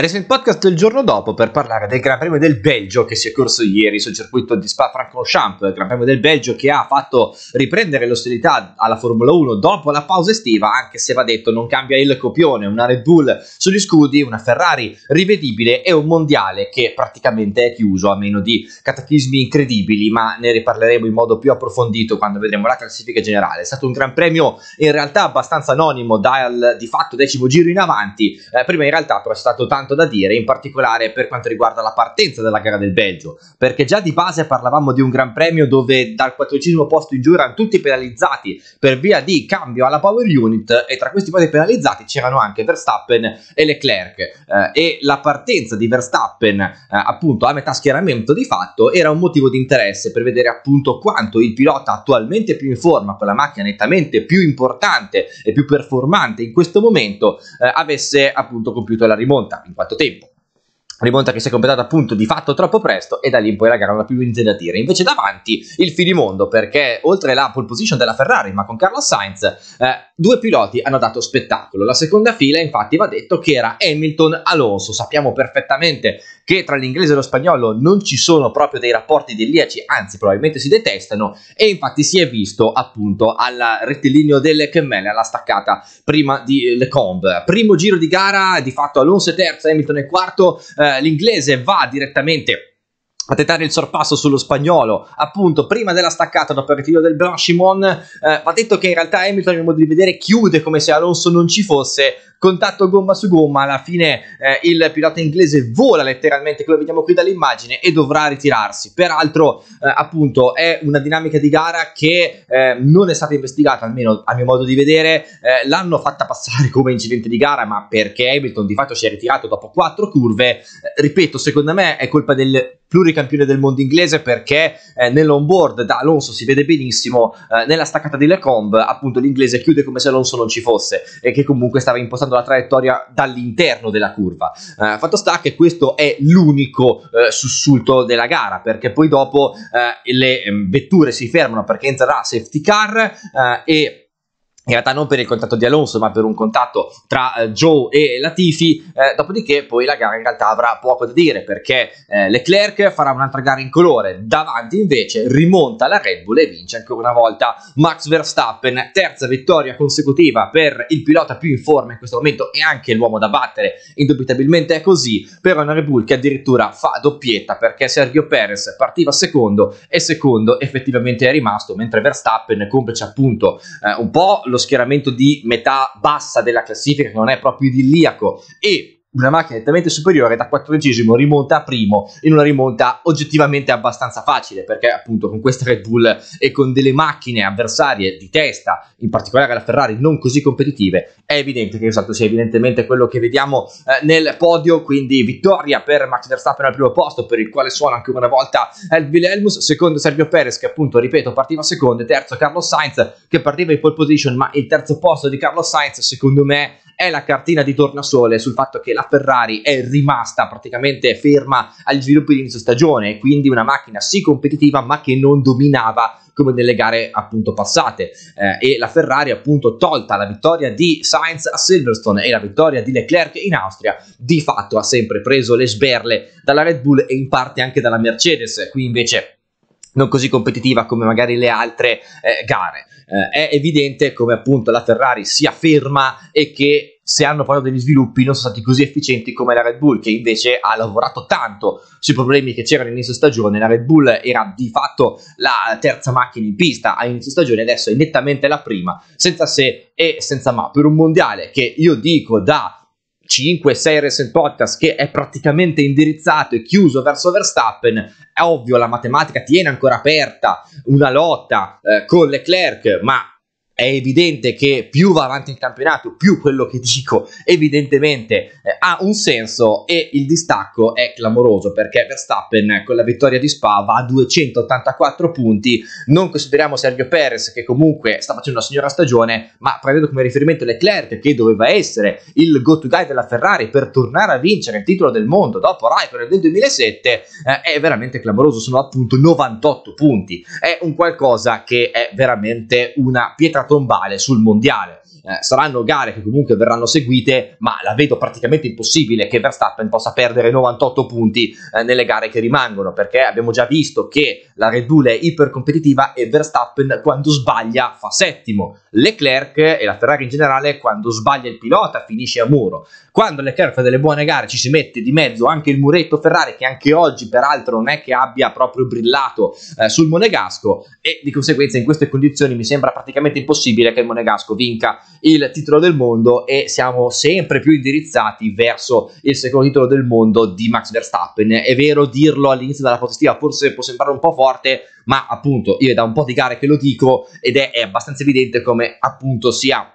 Resto in podcast il giorno dopo per parlare del Gran Premio del Belgio che si è corso ieri sul circuito di Spa-Francorchamps, il Gran Premio del Belgio che ha fatto riprendere l'ostilità alla Formula 1 dopo la pausa estiva, anche se va detto non cambia il copione, una Red Bull sugli scudi, una Ferrari rivedibile e un mondiale che praticamente è chiuso a meno di cataclismi incredibili, ma ne riparleremo in modo più approfondito quando vedremo la classifica generale. È stato un Gran Premio in realtà abbastanza anonimo dal di fatto decimo giro in avanti, eh, prima in realtà però è stato tanto tanto da dire, in particolare per quanto riguarda la partenza della gara del Belgio, perché già di base parlavamo di un Gran Premio dove dal quattordicesimo posto in giù erano tutti penalizzati per via di cambio alla power unit e tra questi poi penalizzati c'erano anche Verstappen e Leclerc eh, e la partenza di Verstappen eh, appunto a metà schieramento di fatto era un motivo di interesse per vedere appunto quanto il pilota attualmente più in forma con la macchina nettamente più importante e più performante in questo momento eh, avesse appunto compiuto la rimonta in quanto tempo. Rimonta che si è completata appunto di fatto troppo presto e da lì in poi la gara non ha più niente da dire. Invece davanti il finimondo perché oltre la pole position della Ferrari ma con Carlos Sainz eh, due piloti hanno dato spettacolo. La seconda fila infatti va detto che era Hamilton Alonso. Sappiamo perfettamente che tra l'inglese e lo spagnolo non ci sono proprio dei rapporti idilliaci, anzi probabilmente si detestano e infatti si è visto appunto al rettilineo delle Kemmel, alla staccata prima di eh, Lecombe. Primo giro di gara, di fatto Alonso è terzo, Hamilton è quarto, eh, l'inglese va direttamente a tentare il sorpasso sullo spagnolo, appunto prima della staccata dopo il ritiro del Blanchimon, eh, va detto che in realtà Hamilton, a mio modo di vedere, chiude come se Alonso non ci fosse, contatto gomma su gomma, alla fine eh, il pilota inglese vola letteralmente, come vediamo qui dall'immagine, e dovrà ritirarsi. Peraltro, eh, appunto, è una dinamica di gara che eh, non è stata investigata, almeno a mio modo di vedere, eh, l'hanno fatta passare come incidente di gara, ma perché Hamilton di fatto si è ritirato dopo quattro curve, eh, ripeto, secondo me è colpa del pluricampione del mondo inglese perché eh, nell'onboard da Alonso si vede benissimo eh, nella staccata di Lecombe appunto l'inglese chiude come se Alonso non ci fosse e che comunque stava impostando la traiettoria dall'interno della curva eh, fatto sta che questo è l'unico eh, sussulto della gara perché poi dopo eh, le mm, vetture si fermano perché entrerà safety car eh, e in realtà non per il contatto di Alonso, ma per un contatto tra eh, Joe e Latifi, eh, dopodiché poi la gara in realtà avrà poco da dire perché eh, Leclerc farà un'altra gara in colore, davanti invece rimonta la Red Bull e vince ancora una volta Max Verstappen, terza vittoria consecutiva per il pilota più in forma in questo momento e anche l'uomo da battere, indubitabilmente è così, per una Red Bull che addirittura fa doppietta perché Sergio Perez partiva secondo e secondo effettivamente è rimasto, mentre Verstappen, complice appunto eh, un po' lo schieramento di metà bassa della classifica, che non è proprio idilliaco, e una macchina nettamente superiore da quattordicesimo rimonta a primo in una rimonta oggettivamente abbastanza facile perché appunto con questa Red Bull e con delle macchine avversarie di testa in particolare la Ferrari non così competitive è evidente che il salto sia evidentemente quello che vediamo eh, nel podio quindi vittoria per Max Verstappen al primo posto per il quale suona ancora una volta Elvin Helmus secondo Sergio Perez che appunto ripeto partiva secondo terzo Carlos Sainz che partiva in pole position ma il terzo posto di Carlos Sainz secondo me è la cartina di tornasole sul fatto che la Ferrari è rimasta praticamente ferma agli sviluppi di inizio stagione, quindi una macchina sì competitiva ma che non dominava come nelle gare appunto passate eh, e la Ferrari appunto tolta la vittoria di Sainz a Silverstone e la vittoria di Leclerc in Austria di fatto ha sempre preso le sberle dalla Red Bull e in parte anche dalla Mercedes qui invece non così competitiva come magari le altre eh, gare eh, è evidente come appunto la Ferrari sia ferma e che se hanno fatto degli sviluppi non sono stati così efficienti come la Red Bull che invece ha lavorato tanto sui problemi che c'erano all'inizio stagione la Red Bull era di fatto la terza macchina in pista all'inizio stagione adesso è nettamente la prima senza se e senza ma per un mondiale che io dico da 5-6 Recent Podcast che è praticamente indirizzato e chiuso verso Verstappen, è ovvio la matematica tiene ancora aperta una lotta eh, con Leclerc, ma è evidente che più va avanti il campionato, più quello che dico evidentemente eh, ha un senso e il distacco è clamoroso perché Verstappen eh, con la vittoria di Spa va a 284 punti, non consideriamo Sergio Perez che comunque sta facendo una signora stagione, ma prendendo come riferimento Leclerc che doveva essere il go to guy della Ferrari per tornare a vincere il titolo del mondo dopo Raikkonen del 2007, eh, è veramente clamoroso, sono appunto 98 punti, è un qualcosa che è veramente una pietra tombale sul mondiale eh, saranno gare che comunque verranno seguite, ma la vedo praticamente impossibile che Verstappen possa perdere 98 punti eh, nelle gare che rimangono, perché abbiamo già visto che la Red Bull è ipercompetitiva e Verstappen quando sbaglia fa settimo. Leclerc e la Ferrari in generale quando sbaglia il pilota finisce a muro. Quando Leclerc fa delle buone gare ci si mette di mezzo anche il muretto Ferrari che anche oggi peraltro non è che abbia proprio brillato eh, sul Monegasco e di conseguenza in queste condizioni mi sembra praticamente impossibile che il Monegasco vinca il titolo del mondo e siamo sempre più indirizzati verso il secondo titolo del mondo di Max Verstappen. È vero dirlo all'inizio della positiva, forse può sembrare un po' forte, ma appunto io è da un po' di gare che lo dico ed è, è abbastanza evidente come appunto sia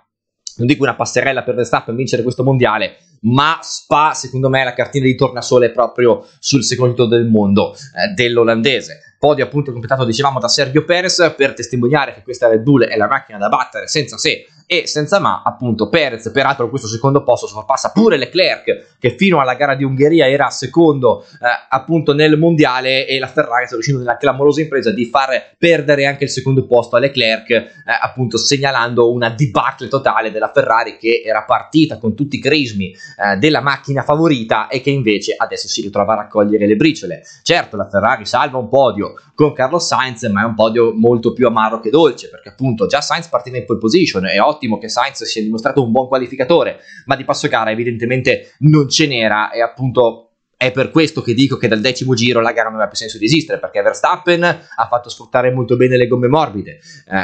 non dico una passerella per Verstappen vincere questo mondiale, ma Spa, secondo me, la cartina di tornasole proprio sul secondo titolo del mondo eh, dell'olandese podio appunto completato dicevamo da Sergio Perez per testimoniare che questa Red Bull è la macchina da battere senza se e senza ma appunto Perez peraltro questo secondo posto sorpassa pure Leclerc che fino alla gara di Ungheria era secondo eh, appunto nel mondiale e la Ferrari sta riuscendo nella clamorosa impresa di far perdere anche il secondo posto a Leclerc eh, appunto segnalando una debacle totale della Ferrari che era partita con tutti i crismi eh, della macchina favorita e che invece adesso si ritrova a raccogliere le briciole certo la Ferrari salva un podio con Carlos Sainz, ma è un podio molto più amaro che dolce, perché appunto già Sainz partiva in pole position, è ottimo che Sainz sia dimostrato un buon qualificatore, ma di passo gara evidentemente non ce n'era e appunto è per questo che dico che dal decimo giro la gara non aveva più senso di esistere, perché Verstappen ha fatto sfruttare molto bene le gomme morbide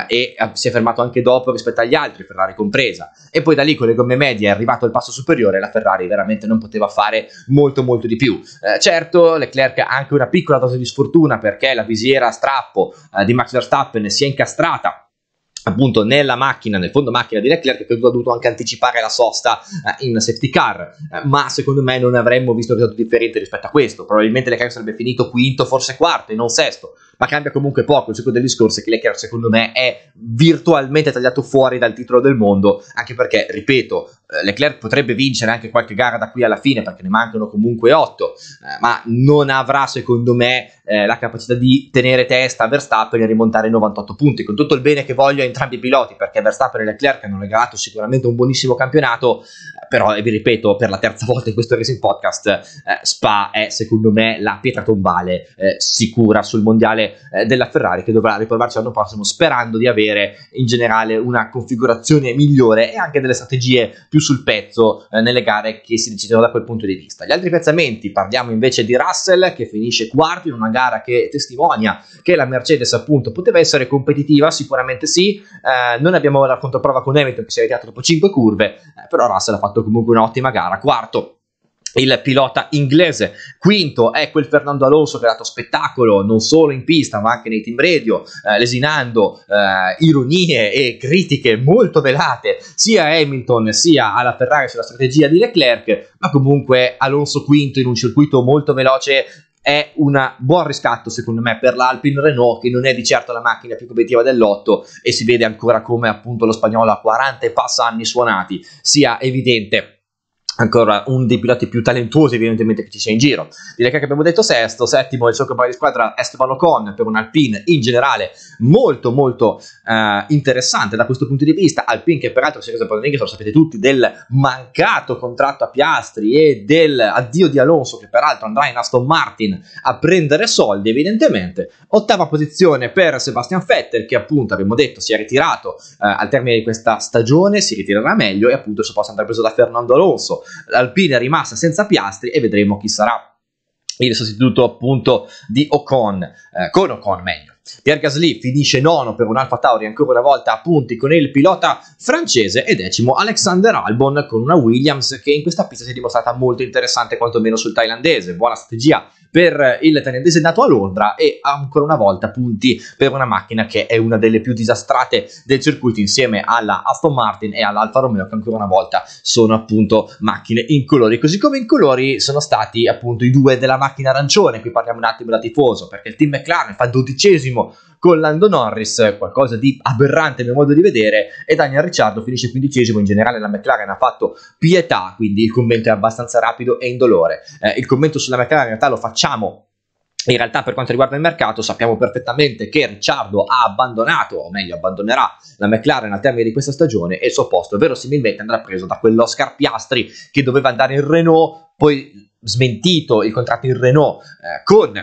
eh, e si è fermato anche dopo rispetto agli altri, Ferrari compresa. E poi da lì con le gomme medie è arrivato al passo superiore e la Ferrari veramente non poteva fare molto molto di più. Eh, certo, Leclerc ha anche una piccola dose di sfortuna perché la visiera a strappo eh, di Max Verstappen si è incastrata appunto nella macchina, nel fondo macchina di Leclerc che ha dovuto anche anticipare la sosta eh, in safety car, eh, ma secondo me non avremmo visto un risultato differente rispetto a questo, probabilmente Leclerc sarebbe finito quinto, forse quarto e non sesto, ma cambia comunque poco. Il succo del discorso è che Leclerc, secondo me, è virtualmente tagliato fuori dal titolo del mondo, anche perché, ripeto, eh, Leclerc potrebbe vincere anche qualche gara da qui alla fine, perché ne mancano comunque otto, eh, ma non avrà, secondo me, eh, la capacità di tenere testa a Verstappen e rimontare 98 punti, con tutto il bene che voglio a entrambi i piloti, perché Verstappen e Leclerc hanno regalato sicuramente un buonissimo campionato, eh, però, vi ripeto, per la terza volta in questo Racing Podcast, eh, Spa è, secondo me, la pietra tombale eh, sicura sul mondiale eh, della Ferrari che dovrà riprovarci l'anno prossimo sperando di avere in generale una configurazione migliore e anche delle strategie più sul pezzo eh, nelle gare che si decidono da quel punto di vista. Gli altri piazzamenti, parliamo invece di Russell che finisce quarto in una gara che testimonia che la Mercedes appunto poteva essere competitiva, sicuramente sì, eh, non abbiamo la controprova con Hamilton che si è ritirato dopo 5 curve, eh, però Russell ha fatto comunque un'ottima gara, quarto il pilota inglese. Quinto è quel Fernando Alonso che ha dato spettacolo non solo in pista ma anche nei team radio, eh, lesinando eh, ironie e critiche molto velate sia a Hamilton sia alla Ferrari sulla strategia di Leclerc, ma comunque Alonso quinto in un circuito molto veloce è un buon riscatto secondo me per l'Alpine Renault che non è di certo la macchina più competitiva dell'otto e si vede ancora come appunto lo spagnolo a 40 e passa anni suonati sia evidente ancora uno dei piloti più talentuosi evidentemente che ci sia in giro. Direi che abbiamo detto sesto, settimo il suo compagno di squadra Esteban Ocon per un Alpine in generale molto molto eh, interessante da questo punto di vista, Alpine che peraltro si è reso protagonista, lo sapete tutti, del mancato contratto a Piastri e del addio di Alonso che peraltro andrà in Aston Martin a prendere soldi evidentemente. Ottava posizione per Sebastian Vettel che appunto abbiamo detto si è ritirato eh, al termine di questa stagione, si ritirerà meglio e appunto il suo posto andrà preso da Fernando Alonso Alpine è rimasta senza piastri e vedremo chi sarà il sostituto appunto di Ocon, eh, con Ocon meglio Pierre Gasly finisce nono per un Alfa Tauri ancora una volta a punti con il pilota francese e decimo Alexander Albon con una Williams che in questa pista si è dimostrata molto interessante quantomeno sul thailandese. Buona strategia per il thailandese nato a Londra e ancora una volta punti per una macchina che è una delle più disastrate del circuito insieme alla Aston Martin e all'Alfa Romeo che ancora una volta sono appunto macchine in colori così come in colori sono stati appunto i due della macchina arancione qui parliamo un attimo da tifoso perché il team McLaren fa dodicesimo primo con Lando Norris, qualcosa di aberrante a mio modo di vedere, e Daniel Ricciardo finisce quindicesimo, in generale la McLaren ha fatto pietà, quindi il commento è abbastanza rapido e indolore. Eh, il commento sulla McLaren in realtà lo facciamo in realtà per quanto riguarda il mercato sappiamo perfettamente che Ricciardo ha abbandonato, o meglio abbandonerà la McLaren al termine di questa stagione e il suo posto verosimilmente andrà preso da quell'Oscar Piastri che doveva andare in Renault, poi smentito il contratto in Renault eh, con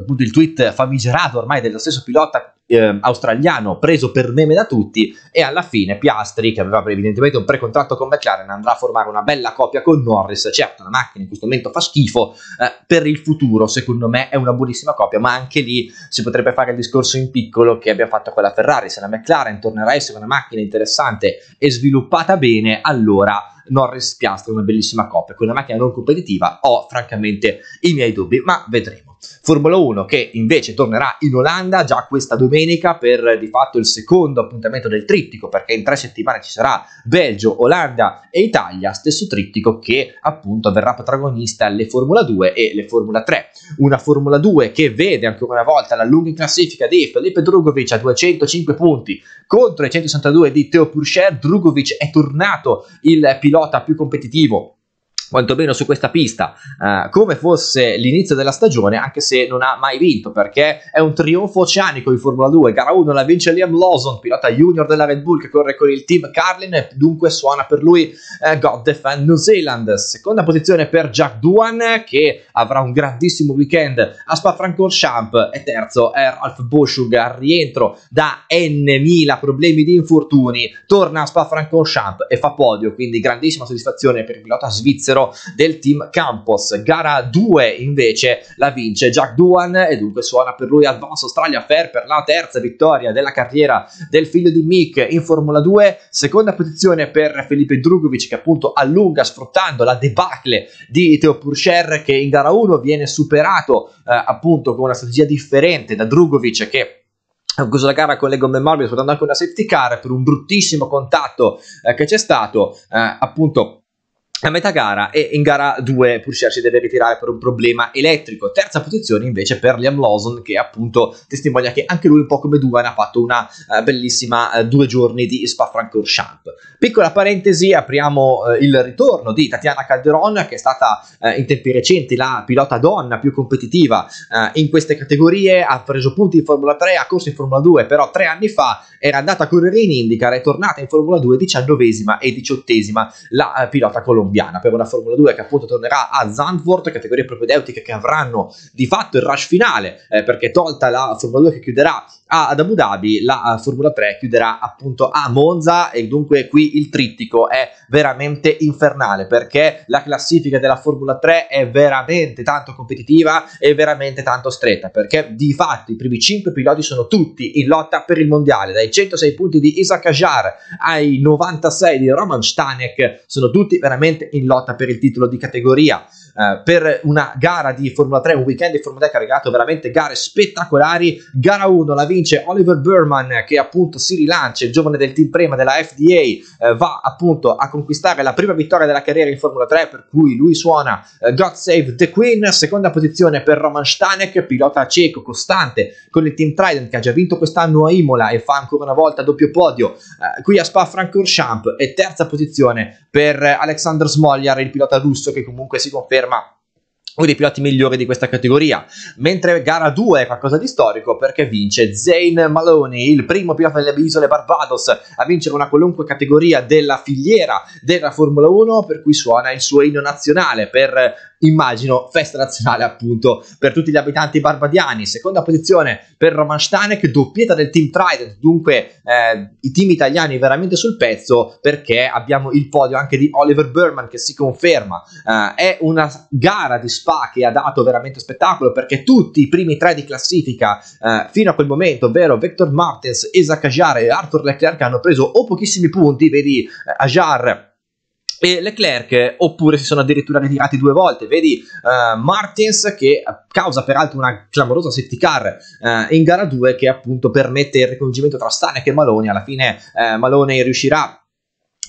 appunto il tweet famigerato ormai dello stesso pilota eh, australiano preso per meme da tutti e alla fine Piastri, che aveva evidentemente un precontratto con McLaren, andrà a formare una bella coppia con Norris, certo la macchina in questo momento fa schifo, eh, per il futuro secondo me è una buonissima coppia, ma anche lì si potrebbe fare il discorso in piccolo che abbiamo fatto con la Ferrari, se la McLaren tornerà a essere una macchina interessante e sviluppata bene, allora... Norris Piastri, è una bellissima coppia. Con una macchina non competitiva ho francamente i miei dubbi, ma vedremo. Formula 1 che invece tornerà in Olanda già questa domenica domenica per di fatto il secondo appuntamento del trittico, perché in tre settimane ci sarà Belgio, Olanda e Italia, stesso trittico che appunto verrà protagonista le Formula 2 e le Formula 3. Una Formula 2 che vede ancora una volta la lunga classifica di Felipe Drugovic a 205 punti contro i 162 di Teo Purcher. Drugovic è tornato il pilota più competitivo quantomeno su questa pista, eh, come fosse l'inizio della stagione, anche se non ha mai vinto, perché è un trionfo oceanico in Formula 2. Gara 1 la vince Liam Lawson, pilota junior della Red Bull che corre con il team Carlin, e dunque suona per lui eh, God Defend New Zealand. Seconda posizione per Jack Duan, che avrà un grandissimo weekend a Spa-Francorchamps, e terzo è Ralph Boschug al rientro da N.000 problemi di infortuni, torna a Spa-Francorchamps e fa podio, quindi grandissima soddisfazione per il pilota svizzero dentro del team Campos. Gara 2 invece la vince Jack Duan e dunque suona per lui Advance Australia Fair per la terza vittoria della carriera del figlio di Mick in Formula 2, seconda posizione per Felipe Drugovic che appunto allunga sfruttando la debacle di Teo Purcher che in gara 1 viene superato eh, appunto con una strategia differente da Drugovic che ha concluso la gara con le gomme morbide, sfruttando anche una safety car per un bruttissimo contatto eh, che c'è stato, eh, appunto a metà gara e in gara 2 Purcher si deve ritirare per un problema elettrico. Terza posizione invece per Liam Lawson che appunto testimonia che anche lui un po' come Duan ha fatto una uh, bellissima uh, due giorni di Spa-Francorchamps. Piccola parentesi, apriamo uh, il ritorno di Tatiana Calderon che è stata in tempi recenti la pilota donna più competitiva in queste categorie, ha preso punti in Formula 3, ha corso in Formula 2, però tre anni fa era andata a correre in IndyCar, è tornata in Formula 2 diciannovesima e diciottesima la pilota colombiana mondiana per una Formula 2 che appunto tornerà a Zandvoort, categorie propedeutiche che avranno di fatto il rush finale eh, perché tolta la Formula 2 che chiuderà ad Abu Dhabi la eh, Formula 3 chiuderà appunto a Monza e dunque qui il trittico è veramente infernale perché la classifica della Formula 3 è veramente tanto competitiva e veramente tanto stretta perché di fatto i primi 5 piloti sono tutti in lotta per il mondiale dai 106 punti di Isaac Ajar ai 96 di Roman Stanek sono tutti veramente in lotta per il titolo di categoria eh, per una gara di Formula 3, un weekend di Formula 3 caricato veramente gare spettacolari. Gara 1 la vince Oliver Berman, che appunto si rilancia, il giovane del team prima della FDA, eh, va appunto a conquistare la prima vittoria della carriera in Formula 3 per cui lui suona eh, God Save the Queen, seconda posizione per Roman Stanek, pilota cieco costante con il team Trident che ha già vinto quest'anno a Imola e fa ancora una volta doppio podio eh, qui a Spa Francorchamps e terza posizione per eh, Alexander Smoljar, il pilota russo che comunque si conferma conferma uno dei piloti migliori di questa categoria, mentre gara 2 è qualcosa di storico perché vince Zane Maloney, il primo pilota delle isole Barbados a vincere una qualunque categoria della filiera della Formula 1, per cui suona il suo inno nazionale per immagino festa nazionale appunto per tutti gli abitanti barbadiani. Seconda posizione per Roman Stanek, doppietta del team Trident, dunque eh, i team italiani veramente sul pezzo perché abbiamo il podio anche di Oliver Berman che si conferma. Eh, è una gara di Spa che ha dato veramente spettacolo perché tutti i primi tre di classifica eh, fino a quel momento, ovvero Victor Martens, Esa Ajar e Arthur Leclerc hanno preso o pochissimi punti, vedi eh, Ajar e Leclerc, oppure si sono addirittura ritirati due volte. Vedi uh, Martins che causa peraltro una clamorosa safety car uh, in gara 2 che appunto permette il ricongiungimento tra Stanek e Malone. Alla fine uh, eh, Malone riuscirà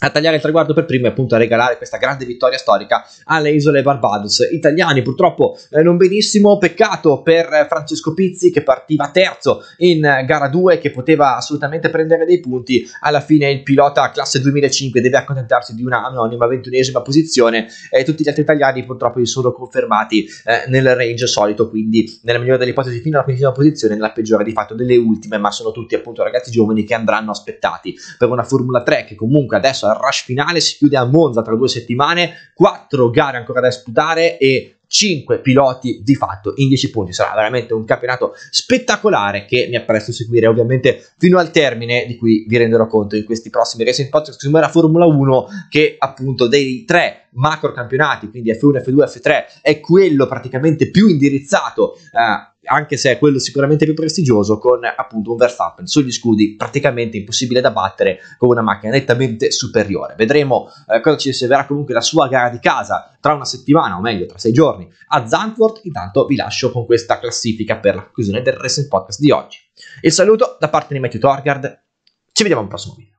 a tagliare il traguardo per primo e appunto a regalare questa grande vittoria storica alle isole Barbados. Italiani purtroppo eh, non benissimo, peccato per eh, Francesco Pizzi che partiva terzo in eh, gara 2 che poteva assolutamente prendere dei punti, alla fine il pilota classe 2005 deve accontentarsi di una anonima ventunesima posizione e tutti gli altri italiani purtroppo si sono confermati eh, nel range solito, quindi nella migliore delle ipotesi fino alla quindicesima posizione, nella peggiore di fatto delle ultime, ma sono tutti appunto ragazzi giovani che andranno aspettati per una Formula 3 che comunque adesso ha al rush finale, si chiude a Monza tra due settimane, 4 gare ancora da disputare e 5 piloti di fatto in 10 punti. Sarà veramente un campionato spettacolare che mi appresto a seguire ovviamente fino al termine di cui vi renderò conto in questi prossimi Racing Podcast come la Formula 1 che appunto dei tre macro campionati, quindi F1, F2, F3 è quello praticamente più indirizzato eh, anche se è quello sicuramente più prestigioso, con appunto un Verstappen sugli scudi praticamente impossibile da battere con una macchina nettamente superiore. Vedremo eh, cosa ci riserverà comunque la sua gara di casa tra una settimana, o meglio tra sei giorni, a Zandvoort. Intanto vi lascio con questa classifica per la conclusione del Racing Podcast di oggi. Il saluto da parte di Matthew Torgard, ci vediamo al prossimo video.